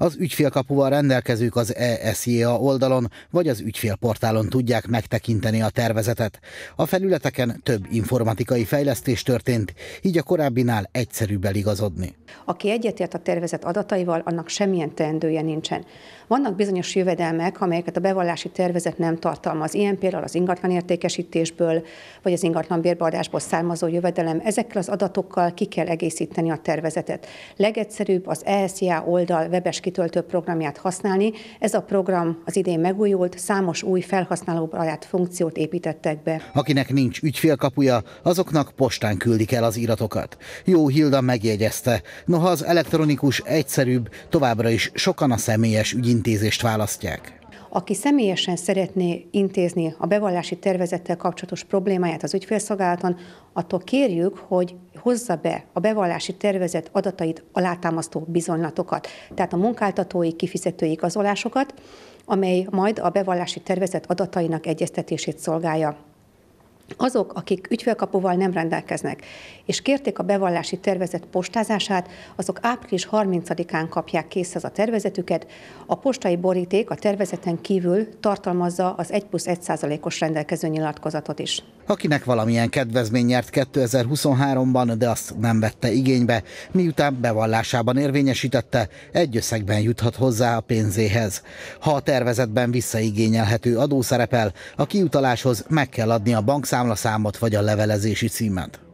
Az ügyfélkapuval rendelkezők az ESJA oldalon vagy az ügyfélportálon tudják megtekinteni a tervezetet. A felületeken több informatikai fejlesztés történt, így a korábbinál egyszerűbb eligazodni. Aki egyetért a tervezet adataival, annak semmilyen teendője nincsen. Vannak bizonyos jövedelmek, amelyeket a bevallási tervezet nem tartalmaz. Ilyen például az ingatlan értékesítésből, vagy az ingatlan bérbeadásból származó jövedelem. Ezekkel az adatokkal ki kell egészíteni a tervezetet. Legegyszerűbb az ESIA oldal webes kitöltő programját használni. Ez a program az idén megújult, számos új felhasználóbarát funkciót építettek be. Akinek nincs ügyfélkapuja, azoknak postán küldik el az iratokat. Jó Hilda megjegyezte, Noha az elektronikus egyszerűbb, továbbra is sokan a személyes ügyintézést választják. Aki személyesen szeretné intézni a bevallási tervezettel kapcsolatos problémáját az ügyfélszolgálaton, attól kérjük, hogy hozza be a bevallási tervezet adatait, alátámasztó bizonylatokat, tehát a munkáltatói kifizetői igazolásokat, amely majd a bevallási tervezet adatainak egyeztetését szolgálja. Azok, akik ügyfélkapuval nem rendelkeznek, és kérték a bevallási tervezet postázását, azok április 30-án kapják készhez a tervezetüket. A postai boríték a tervezeten kívül tartalmazza az 1 plusz 1 százalékos rendelkező nyilatkozatot is akinek valamilyen kedvezmény nyert 2023-ban, de azt nem vette igénybe, miután bevallásában érvényesítette, egy összegben juthat hozzá a pénzéhez. Ha a tervezetben visszaigényelhető adó szerepel, a kiutaláshoz meg kell adni a bankszámlaszámot vagy a levelezési címet.